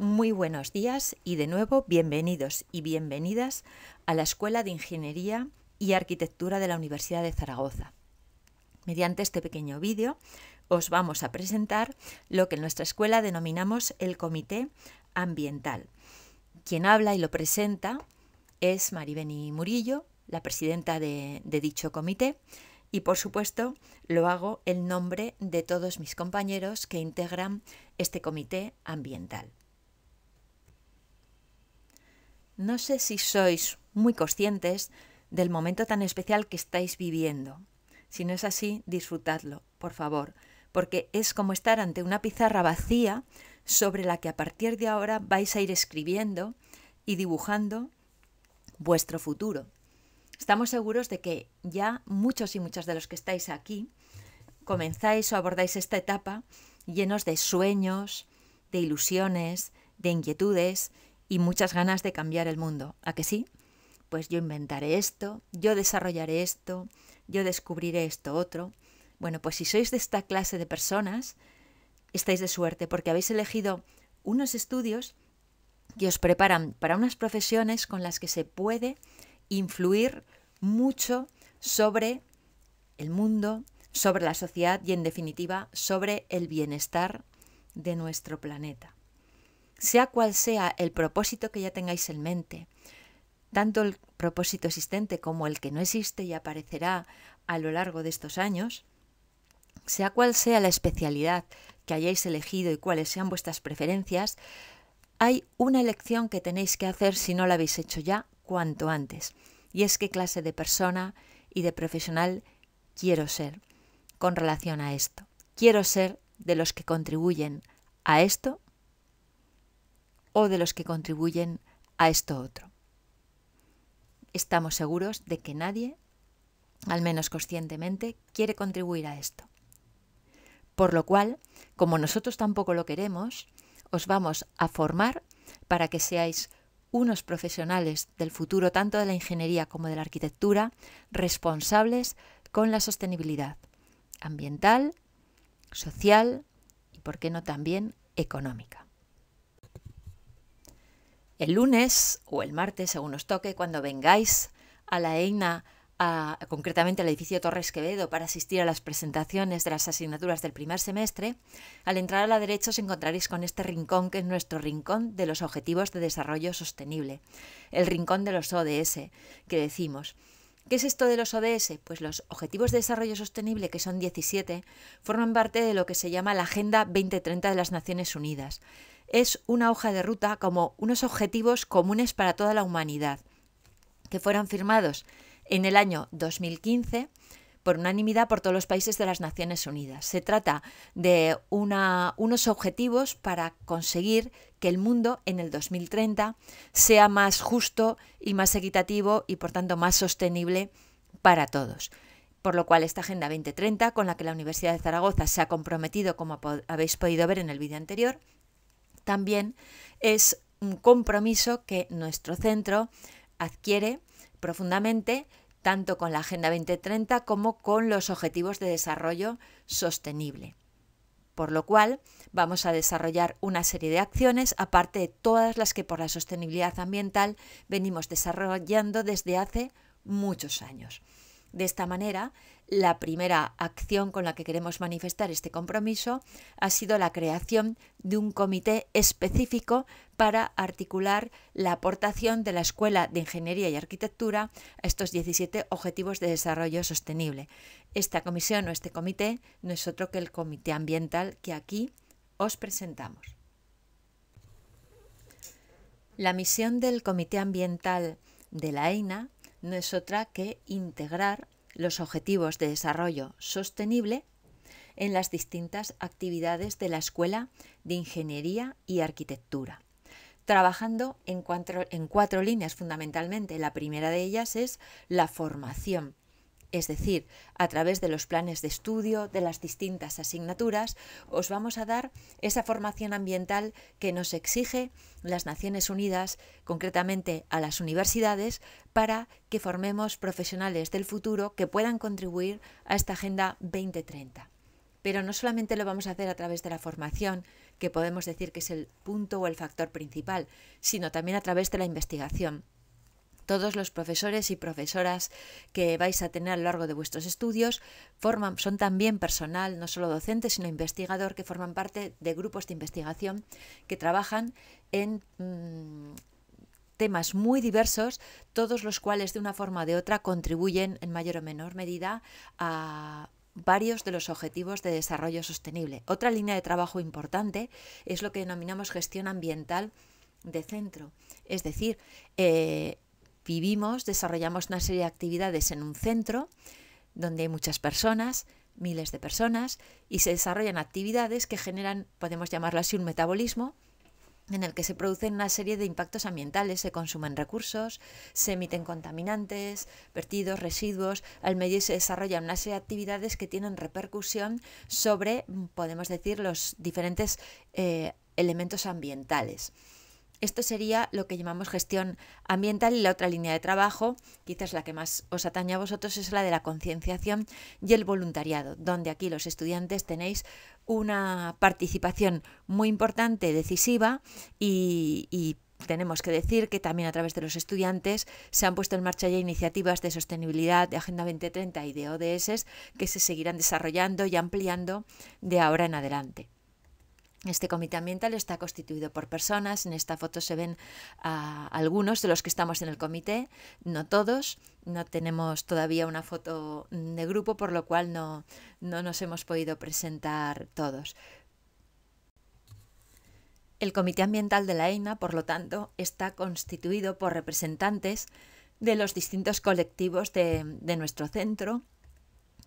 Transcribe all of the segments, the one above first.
Muy buenos días y de nuevo bienvenidos y bienvenidas a la Escuela de Ingeniería y Arquitectura de la Universidad de Zaragoza. Mediante este pequeño vídeo os vamos a presentar lo que en nuestra escuela denominamos el Comité Ambiental. Quien habla y lo presenta es Maribeni Murillo, la presidenta de, dicho comité, y por supuesto lo hago en nombre de todos mis compañeros que integran este comité ambiental. No sé si sois muy conscientes del momento tan especial que estáis viviendo. Si no es así, disfrutadlo, por favor, porque es como estar ante una pizarra vacía sobre la que a partir de ahora vais a ir escribiendo y dibujando vuestro futuro. Estamos seguros de que ya muchos y muchas de los que estáis aquí comenzáis o abordáis esta etapa llenos de sueños, de ilusiones, de inquietudes y muchas ganas de cambiar el mundo. ¿A que sí? Pues yo inventaré esto, yo desarrollaré esto, yo descubriré esto otro. Bueno, pues si sois de esta clase de personas, estáis de suerte porque habéis elegido unos estudios que os preparan para unas profesiones con las que se puede influir mucho sobre el mundo, sobre la sociedad y en definitiva sobre el bienestar de nuestro planeta sea cual sea el propósito que ya tengáis en mente, tanto el propósito existente como el que no existe y aparecerá a lo largo de estos años, sea cual sea la especialidad que hayáis elegido y cuáles sean vuestras preferencias, hay una elección que tenéis que hacer si no la habéis hecho ya cuanto antes, y es qué clase de persona y de profesional quiero ser con relación a esto. Quiero ser de los que contribuyen a esto o de los que contribuyen a esto otro. Estamos seguros de que nadie, al menos conscientemente, quiere contribuir a esto. Por lo cual, como nosotros tampoco lo queremos, os vamos a formar para que seáis unos profesionales del futuro tanto de la ingeniería como de la arquitectura responsables con la sostenibilidad ambiental, social y, por qué no, también económica el lunes o el martes, según os toque, cuando vengáis a la EINA, concretamente al edificio Torres Quevedo, para asistir a las presentaciones de las asignaturas del primer semestre, al entrar a la derecha os encontraréis con este rincón que es nuestro rincón de los Objetivos de Desarrollo Sostenible, el rincón de los ODS, que decimos. ¿Qué es esto de los ODS? Pues los Objetivos de Desarrollo Sostenible, que son 17, forman parte de lo que se llama la Agenda 2030 de las Naciones Unidas es una hoja de ruta como unos objetivos comunes para toda la humanidad, que fueron firmados en el año 2015 por unanimidad por todos los países de las Naciones Unidas. Se trata de unos objetivos para conseguir que el mundo en el 2030 sea más justo y más equitativo y por tanto más sostenible para todos. Por lo cual esta Agenda 2030, con la que la Universidad de Zaragoza se ha comprometido, como habéis podido ver en el vídeo anterior, también es un compromiso que nuestro centro adquiere profundamente tanto con la Agenda 2030 como con los Objetivos de Desarrollo Sostenible. Por lo cual, vamos a desarrollar una serie de acciones, aparte de todas las que por la sostenibilidad ambiental venimos desarrollando desde hace muchos años. De esta manera, la primera acción con la que queremos manifestar este compromiso ha sido la creación de un comité específico para articular la aportación de la Escuela de Ingeniería y Arquitectura a estos 17 Objetivos de Desarrollo Sostenible. Esta comisión o este comité no es otro que el Comité Ambiental que aquí os presentamos. La misión del Comité Ambiental de la EINA no es otra que integrar los objetivos de desarrollo sostenible en las distintas actividades de la Escuela de Ingeniería y Arquitectura, trabajando en cuatro, en cuatro líneas fundamentalmente. La primera de ellas es la formación es decir, a través de los planes de estudio, de las distintas asignaturas, os vamos a dar esa formación ambiental que nos exige las Naciones Unidas, concretamente a las universidades, para que formemos profesionales del futuro que puedan contribuir a esta Agenda 2030. Pero no solamente lo vamos a hacer a través de la formación, que podemos decir que es el punto o el factor principal, sino también a través de la investigación todos los profesores y profesoras que vais a tener a lo largo de vuestros estudios forman, son también personal, no solo docente, sino investigador, que forman parte de grupos de investigación que trabajan en mm, temas muy diversos, todos los cuales de una forma o de otra contribuyen en mayor o menor medida a varios de los objetivos de desarrollo sostenible. Otra línea de trabajo importante es lo que denominamos gestión ambiental de centro, es decir, eh, vivimos, desarrollamos una serie de actividades en un centro donde hay muchas personas, miles de personas, y se desarrollan actividades que generan, podemos llamarlo así, un metabolismo en el que se producen una serie de impactos ambientales, se consumen recursos, se emiten contaminantes, vertidos, residuos, al medio se desarrollan una serie de actividades que tienen repercusión sobre, podemos decir, los diferentes eh, elementos ambientales. Esto sería lo que llamamos gestión ambiental y la otra línea de trabajo, quizás la que más os atañe a vosotros, es la de la concienciación y el voluntariado, donde aquí los estudiantes tenéis una participación muy importante, decisiva y, tenemos que decir que también a través de los estudiantes se han puesto en marcha ya iniciativas de sostenibilidad de Agenda 2030 y de ODS que se seguirán desarrollando y ampliando de ahora en adelante. Este comité ambiental está constituido por personas. En esta foto se ven ah, algunos de los que estamos en el comité, no todos. No tenemos todavía una foto de grupo, por lo cual no, nos hemos podido presentar todos. El Comité Ambiental de la EINA, por lo tanto, está constituido por representantes de los distintos colectivos de nuestro centro,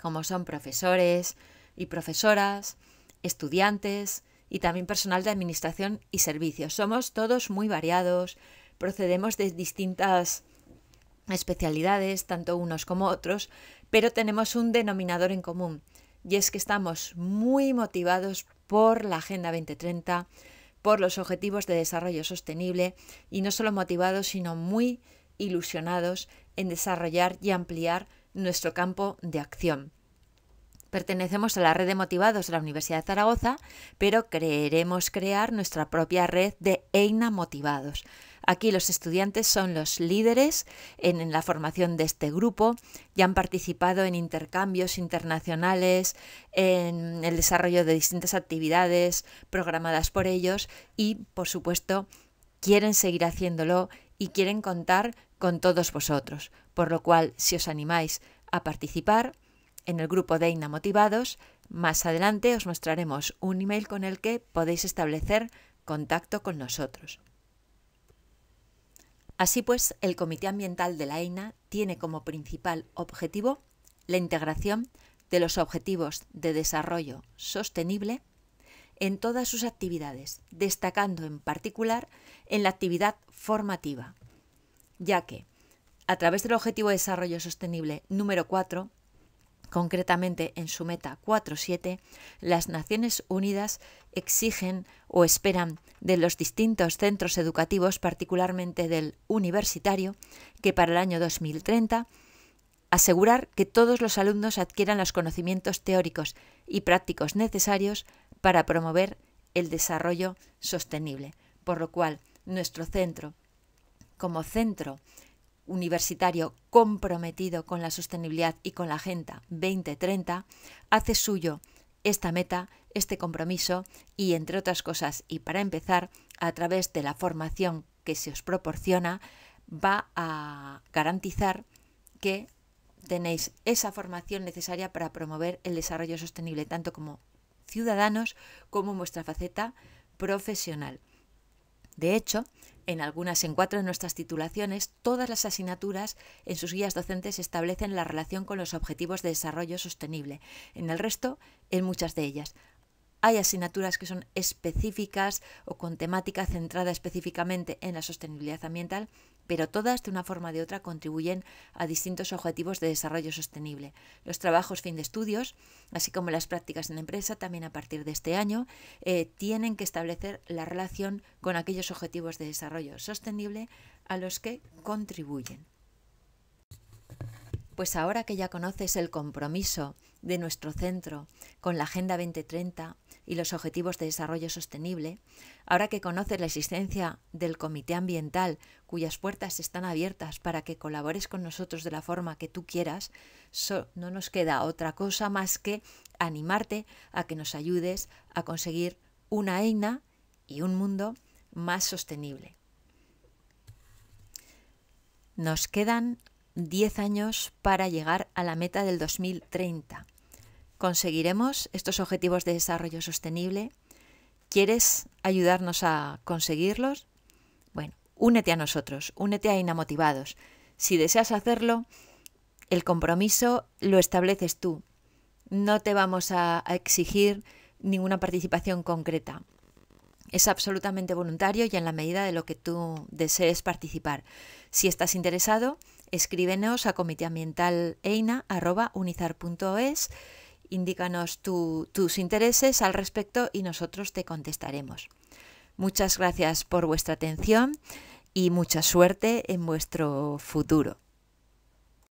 como son profesores y profesoras, estudiantes, y también personal de administración y servicios. Somos todos muy variados, procedemos de distintas especialidades, tanto unos como otros, pero tenemos un denominador en común y es que estamos muy motivados por la Agenda 2030, por los Objetivos de Desarrollo Sostenible y no solo motivados, sino muy ilusionados en desarrollar y ampliar nuestro campo de acción. Pertenecemos a la red de motivados de la Universidad de Zaragoza, pero creeremos crear nuestra propia red de EINA motivados. Aquí los estudiantes son los líderes en, en, la formación de este grupo, ya han participado en intercambios internacionales, en el desarrollo de distintas actividades programadas por ellos y, por supuesto, quieren seguir haciéndolo y quieren contar con todos vosotros, por lo cual, si os animáis a participar, en el grupo de INA Motivados. Más adelante os mostraremos un email con el que podéis establecer contacto con nosotros. Así pues, el Comité Ambiental de la EINA tiene como principal objetivo la integración de los Objetivos de Desarrollo Sostenible en todas sus actividades, destacando en particular en la actividad formativa, ya que a través del Objetivo de Desarrollo Sostenible número 4 Concretamente, en su meta 4.7, las Naciones Unidas exigen o esperan de los distintos centros educativos, particularmente del universitario, que para el año 2030 asegurar que todos los alumnos adquieran los conocimientos teóricos y prácticos necesarios para promover el desarrollo sostenible. Por lo cual, nuestro centro, como centro universitario comprometido con la sostenibilidad y con la Agenda 2030 hace suyo esta meta, este compromiso y, entre otras cosas, y para empezar, a través de la formación que se os proporciona, va a garantizar que tenéis esa formación necesaria para promover el desarrollo sostenible, tanto como ciudadanos como vuestra faceta profesional. De hecho, en algunas, en cuatro de nuestras titulaciones, todas las asignaturas en sus guías docentes establecen la relación con los objetivos de desarrollo sostenible. En el resto, en muchas de ellas. Hay asignaturas que son específicas o con temática centrada específicamente en la sostenibilidad ambiental pero todas de una forma o de otra contribuyen a distintos objetivos de desarrollo sostenible. Los trabajos fin de estudios, así como las prácticas en empresa, también a partir de este año, eh, tienen que establecer la relación con aquellos objetivos de desarrollo sostenible a los que contribuyen. Pues ahora que ya conoces el compromiso de nuestro centro con la Agenda 2030 y los Objetivos de Desarrollo Sostenible, ahora que conoces la existencia del Comité Ambiental, cuyas puertas están abiertas para que colabores con nosotros de la forma que tú quieras, no nos queda otra cosa más que animarte a que nos ayudes a conseguir una EINA y un mundo más sostenible. Nos quedan 10 años para llegar a la meta del 2030. ¿Conseguiremos estos objetivos de desarrollo sostenible? ¿Quieres ayudarnos a conseguirlos? Bueno, únete a nosotros, únete a Inamotivados. Si deseas hacerlo, el compromiso lo estableces tú. No te vamos a exigir ninguna participación concreta. Es absolutamente voluntario y en la medida de lo que tú desees participar. Si estás interesado, escríbenos a comiteambientaleina.unizar.es, indícanos tus intereses al respecto y nosotros te contestaremos. Muchas gracias por vuestra atención y mucha suerte en vuestro futuro.